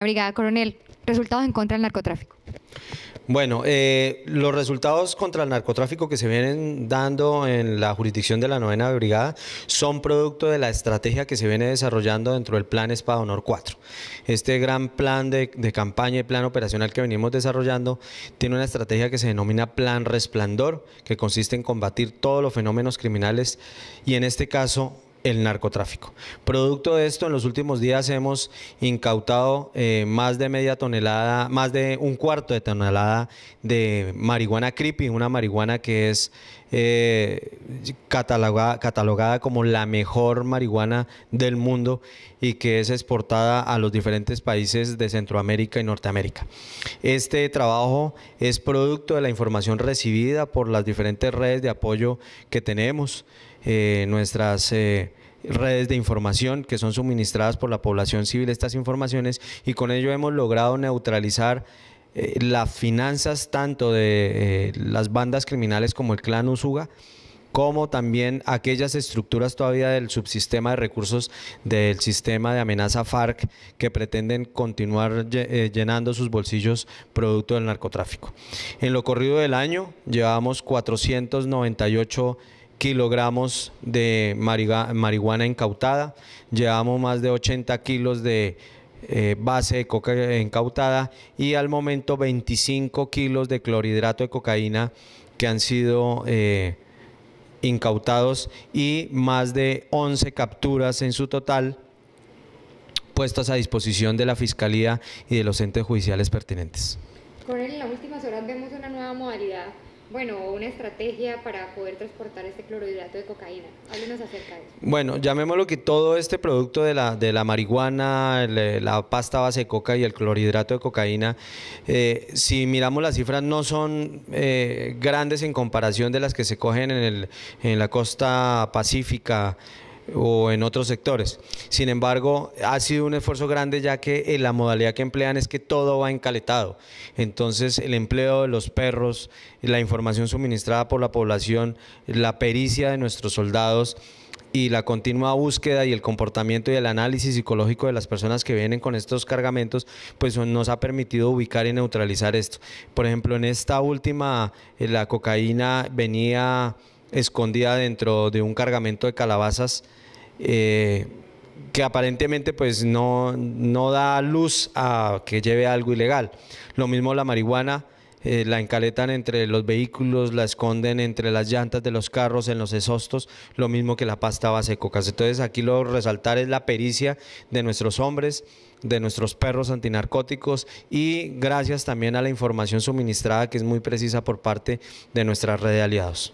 Brigada Coronel, resultados en contra del narcotráfico. Bueno, eh, los resultados contra el narcotráfico que se vienen dando en la jurisdicción de la novena brigada son producto de la estrategia que se viene desarrollando dentro del plan Espada Honor 4. Este gran plan de, de campaña y plan operacional que venimos desarrollando tiene una estrategia que se denomina Plan Resplandor, que consiste en combatir todos los fenómenos criminales y en este caso el narcotráfico. Producto de esto, en los últimos días hemos incautado eh, más de media tonelada, más de un cuarto de tonelada de marihuana creepy, una marihuana que es eh, catalogada, catalogada como la mejor marihuana del mundo y que es exportada a los diferentes países de Centroamérica y Norteamérica. Este trabajo es producto de la información recibida por las diferentes redes de apoyo que tenemos. Eh, nuestras redes de información que son suministradas por la población civil estas informaciones y con ello hemos logrado neutralizar eh, las finanzas tanto de eh, las bandas criminales como el clan Usuga como también aquellas estructuras todavía del subsistema de recursos del sistema de amenaza FARC que pretenden continuar eh, llenando sus bolsillos producto del narcotráfico. En lo corrido del año llevamos 498 kilogramos de marihuana incautada, llevamos más de 80 kilos de eh, base de coca incautada y al momento 25 kilos de clorhidrato de cocaína que han sido eh, incautados y más de 11 capturas en su total puestas a disposición de la Fiscalía y de los entes judiciales pertinentes. Con él en las últimas horas vemos una nueva modalidad bueno, una estrategia para poder transportar este clorhidrato de cocaína. Háblenos acerca de eso. Bueno, llamémoslo que todo este producto de la, de la marihuana, la pasta base de coca y el clorhidrato de cocaína, eh, si miramos las cifras, no son eh, grandes en comparación de las que se cogen en, el, en la costa pacífica o en otros sectores. Sin embargo, ha sido un esfuerzo grande ya que eh, la modalidad que emplean es que todo va encaletado. Entonces, el empleo de los perros, la información suministrada por la población, la pericia de nuestros soldados y la continua búsqueda y el comportamiento y el análisis psicológico de las personas que vienen con estos cargamentos, pues nos ha permitido ubicar y neutralizar esto. Por ejemplo, en esta última, eh, la cocaína venía escondida dentro de un cargamento de calabazas eh, que aparentemente pues no, da luz a que lleve algo ilegal. Lo mismo la marihuana, eh, la encaletan entre los vehículos, la esconden entre las llantas de los carros, en los exhaustos, lo mismo que la pasta base de cocas. Entonces aquí lo resaltar es la pericia de nuestros hombres, de nuestros perros antinarcóticos y gracias también a la información suministrada que es muy precisa por parte de nuestra red de aliados.